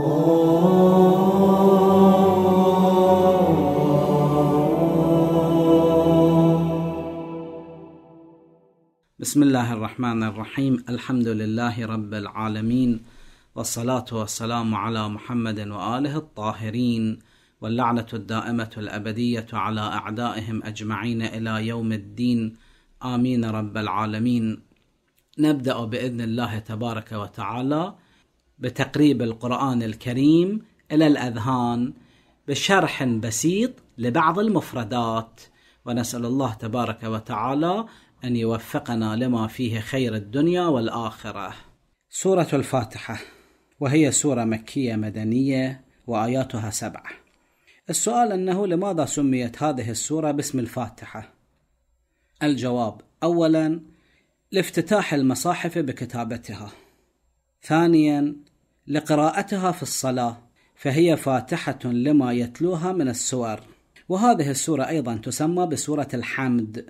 بسم الله الرحمن الرحيم الحمد لله رب العالمين والصلاة والسلام على محمد وآله الطاهرين واللعنة الدائمة الأبدية على أعدائهم أجمعين إلى يوم الدين آمين رب العالمين نبدأ بإذن الله تبارك وتعالى بتقريب القرآن الكريم إلى الأذهان بشرح بسيط لبعض المفردات ونسأل الله تبارك وتعالى أن يوفقنا لما فيه خير الدنيا والآخرة. سورة الفاتحة وهي سورة مكية مدنية وآياتها سبعة. السؤال أنه لماذا سميت هذه السورة باسم الفاتحة؟ الجواب: أولاً لافتتاح المصاحف بكتابتها. ثانياً لقراءتها في الصلاة فهي فاتحة لما يتلوها من السور وهذه السورة أيضا تسمى بسورة الحمد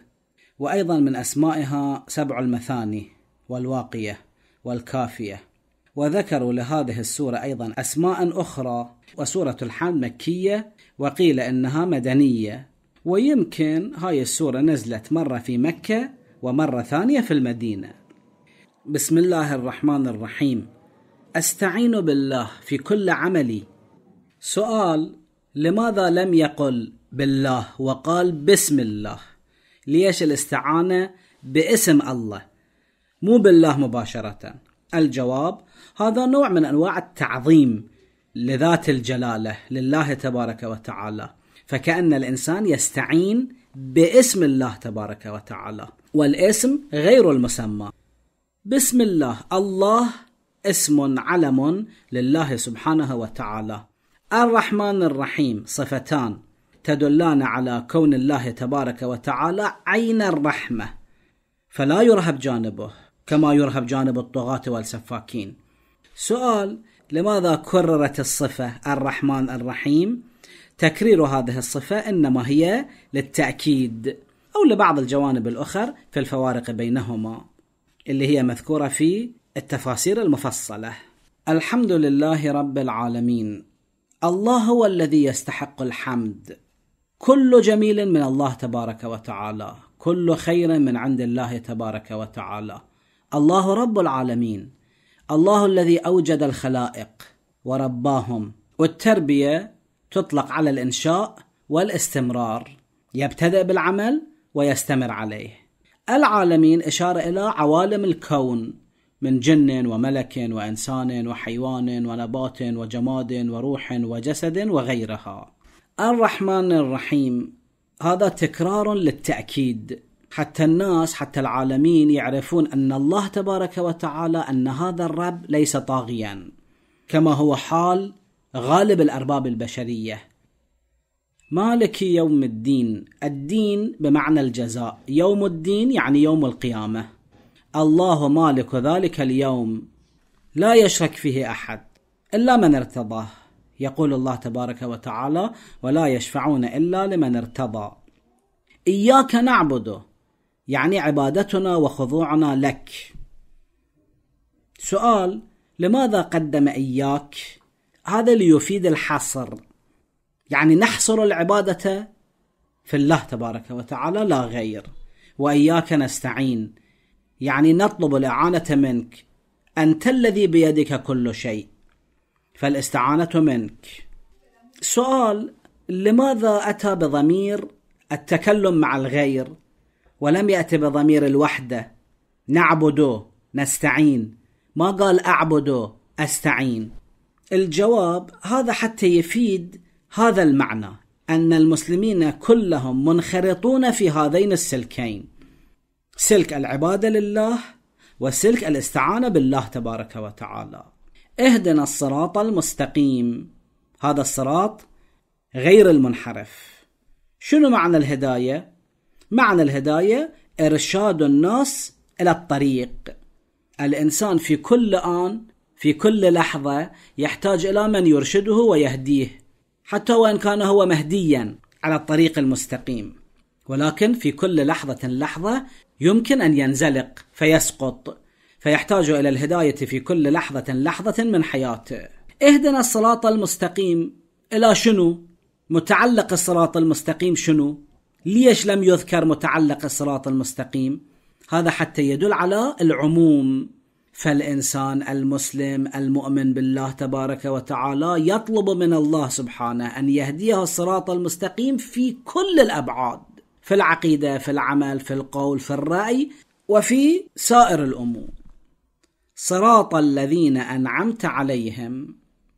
وأيضا من أسمائها سبع المثاني والواقية والكافية وذكروا لهذه السورة أيضا أسماء أخرى وسورة الحمد مكية وقيل إنها مدنية ويمكن هاي السورة نزلت مرة في مكة ومرة ثانية في المدينة بسم الله الرحمن الرحيم أستعين بالله في كل عملي سؤال لماذا لم يقل بالله وقال بسم الله ليش الاستعانة باسم الله مو بالله مباشرة الجواب هذا نوع من أنواع التعظيم لذات الجلالة لله تبارك وتعالى فكأن الإنسان يستعين باسم الله تبارك وتعالى والاسم غير المسمى بسم الله الله اسم علم لله سبحانه وتعالى الرحمن الرحيم صفتان تدلان على كون الله تبارك وتعالى عين الرحمه فلا يرهب جانبه كما يرهب جانب الطغاة والسفاكين. سؤال لماذا كررت الصفة الرحمن الرحيم؟ تكرير هذه الصفة إنما هي للتأكيد أو لبعض الجوانب الأخر في الفوارق بينهما اللي هي مذكورة في التفاسير المفصلة الحمد لله رب العالمين الله هو الذي يستحق الحمد كل جميل من الله تبارك وتعالى كل خير من عند الله تبارك وتعالى الله رب العالمين الله الذي اوجد الخلائق ورباهم والتربيه تطلق على الانشاء والاستمرار يبتدئ بالعمل ويستمر عليه العالمين اشاره الى عوالم الكون من جن وملك وانسان وحيوان ونبات وجماد وروح وجسد وغيرها الرحمن الرحيم هذا تكرار للتاكيد حتى الناس حتى العالمين يعرفون ان الله تبارك وتعالى ان هذا الرب ليس طاغيا كما هو حال غالب الارباب البشريه مالك يوم الدين الدين بمعنى الجزاء يوم الدين يعني يوم القيامه الله مالك ذلك اليوم لا يشرك فيه احد الا من ارتضاه يقول الله تبارك وتعالى ولا يشفعون الا لمن ارتضى اياك نعبد يعني عبادتنا وخضوعنا لك سؤال لماذا قدم اياك هذا ليفيد الحصر يعني نحصر العباده في الله تبارك وتعالى لا غير واياك نستعين يعني نطلب الاعانه منك انت الذي بيدك كل شيء فالاستعانه منك سؤال لماذا اتى بضمير التكلم مع الغير ولم ياتي بضمير الوحده نعبده نستعين ما قال اعبده استعين الجواب هذا حتى يفيد هذا المعنى ان المسلمين كلهم منخرطون في هذين السلكين سلك العبادة لله وسلك الاستعانة بالله تبارك وتعالى اهدنا الصراط المستقيم هذا الصراط غير المنحرف شنو معنى الهداية؟ معنى الهداية إرشاد الناس إلى الطريق الإنسان في كل آن في كل لحظة يحتاج إلى من يرشده ويهديه حتى وإن كان هو مهديا على الطريق المستقيم ولكن في كل لحظة لحظة يمكن أن ينزلق فيسقط فيحتاج إلى الهداية في كل لحظة لحظة من حياته اهدنا الصراط المستقيم إلى شنو؟ متعلق الصراط المستقيم شنو؟ ليش لم يذكر متعلق الصراط المستقيم؟ هذا حتى يدل على العموم فالانسان المسلم المؤمن بالله تبارك وتعالى يطلب من الله سبحانه ان يهديه الصراط المستقيم في كل الابعاد في العقيدة في العمل في القول في الرأي وفي سائر الأمور صراط الذين أنعمت عليهم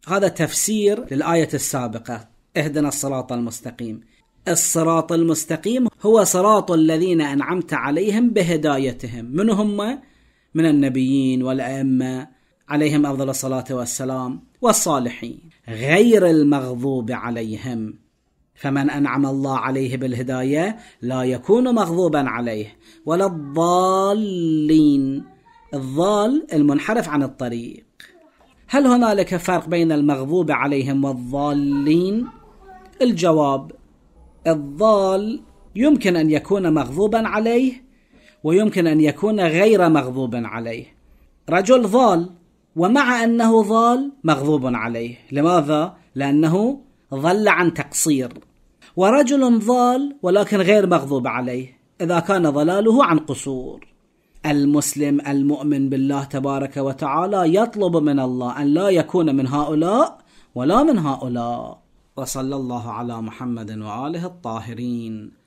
هذا تفسير للآية السابقة اهدنا الصراط المستقيم الصراط المستقيم هو صراط الذين أنعمت عليهم بهدايتهم من هم؟ من النبيين والأئمة عليهم أفضل الصلاة والسلام والصالحين غير المغضوب عليهم فمن انعم الله عليه بالهدايه لا يكون مغضوبا عليه ولا الضالين الضال المنحرف عن الطريق هل هنالك فرق بين المغضوب عليهم والضالين الجواب الضال يمكن ان يكون مغضوبا عليه ويمكن ان يكون غير مغضوب عليه رجل ضال ومع انه ضال مغضوب عليه لماذا لانه ضل عن تقصير ورجل ضال ولكن غير مغضوب عليه اذا كان ضلاله عن قصور المسلم المؤمن بالله تبارك وتعالى يطلب من الله ان لا يكون من هؤلاء ولا من هؤلاء وصلى الله على محمد واله الطاهرين